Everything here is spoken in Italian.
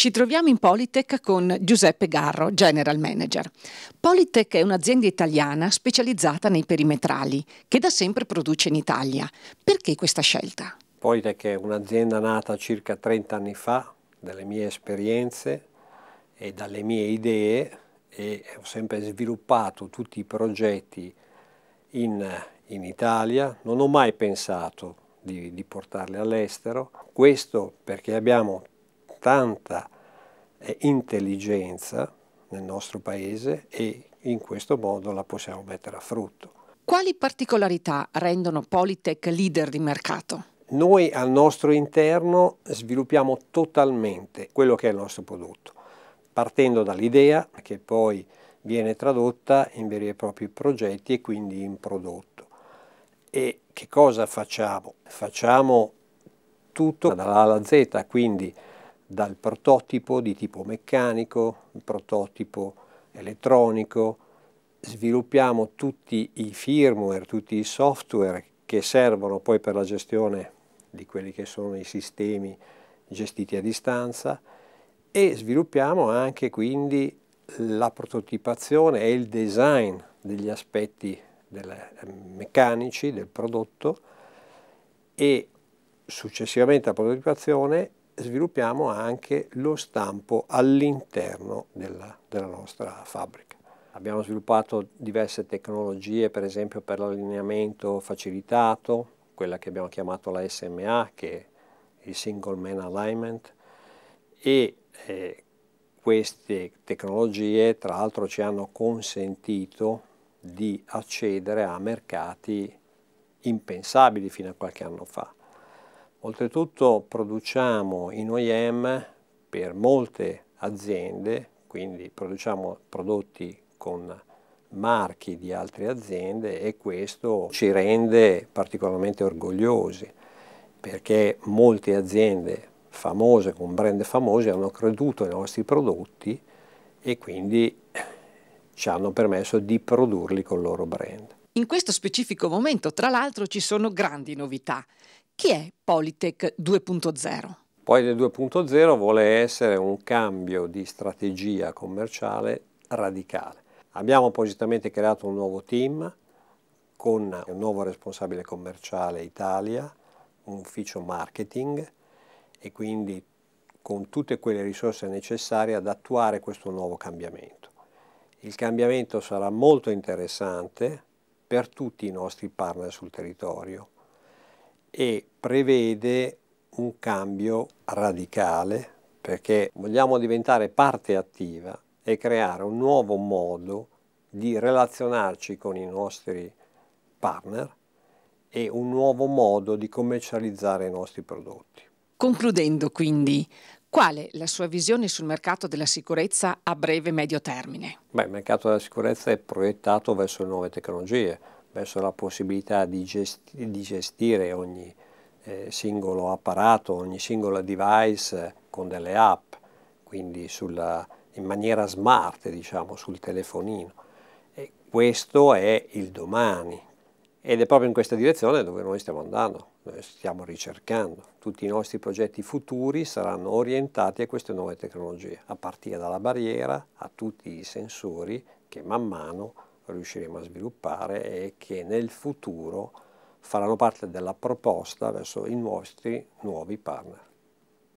Ci troviamo in Politech con Giuseppe Garro, General Manager. Politech è un'azienda italiana specializzata nei perimetrali, che da sempre produce in Italia. Perché questa scelta? Politech è un'azienda nata circa 30 anni fa, dalle mie esperienze e dalle mie idee, e ho sempre sviluppato tutti i progetti in, in Italia. Non ho mai pensato di, di portarli all'estero. Questo perché abbiamo tanta eh, intelligenza nel nostro paese e in questo modo la possiamo mettere a frutto. Quali particolarità rendono Politech leader di mercato? Noi al nostro interno sviluppiamo totalmente quello che è il nostro prodotto, partendo dall'idea che poi viene tradotta in veri e propri progetti e quindi in prodotto. E che cosa facciamo? Facciamo tutto dalla alla Z, quindi dal prototipo di tipo meccanico, il prototipo elettronico, sviluppiamo tutti i firmware, tutti i software che servono poi per la gestione di quelli che sono i sistemi gestiti a distanza e sviluppiamo anche quindi la prototipazione e il design degli aspetti del, ehm, meccanici del prodotto e successivamente alla prototipazione sviluppiamo anche lo stampo all'interno della, della nostra fabbrica. Abbiamo sviluppato diverse tecnologie, per esempio per l'allineamento facilitato, quella che abbiamo chiamato la SMA, che è il Single Man Alignment, e eh, queste tecnologie tra l'altro ci hanno consentito di accedere a mercati impensabili fino a qualche anno fa. Oltretutto produciamo in OEM per molte aziende, quindi produciamo prodotti con marchi di altre aziende e questo ci rende particolarmente orgogliosi perché molte aziende famose, con brand famosi, hanno creduto ai nostri prodotti e quindi ci hanno permesso di produrli con il loro brand. In questo specifico momento, tra l'altro, ci sono grandi novità. Chi è Politech 2.0? Politech 2.0 vuole essere un cambio di strategia commerciale radicale. Abbiamo appositamente creato un nuovo team con un nuovo responsabile commerciale Italia, un ufficio marketing e quindi con tutte quelle risorse necessarie ad attuare questo nuovo cambiamento. Il cambiamento sarà molto interessante per tutti i nostri partner sul territorio e prevede un cambio radicale perché vogliamo diventare parte attiva e creare un nuovo modo di relazionarci con i nostri partner e un nuovo modo di commercializzare i nostri prodotti. Concludendo quindi, qual è la sua visione sul mercato della sicurezza a breve e medio termine? Beh, il mercato della sicurezza è proiettato verso le nuove tecnologie, verso la possibilità di, gesti di gestire ogni eh, singolo apparato, ogni singolo device eh, con delle app, quindi sulla, in maniera smart, diciamo, sul telefonino. E questo è il domani ed è proprio in questa direzione dove noi stiamo andando, noi stiamo ricercando. Tutti i nostri progetti futuri saranno orientati a queste nuove tecnologie, a partire dalla barriera a tutti i sensori che man mano riusciremo a sviluppare e che nel futuro faranno parte della proposta verso i nostri nuovi partner.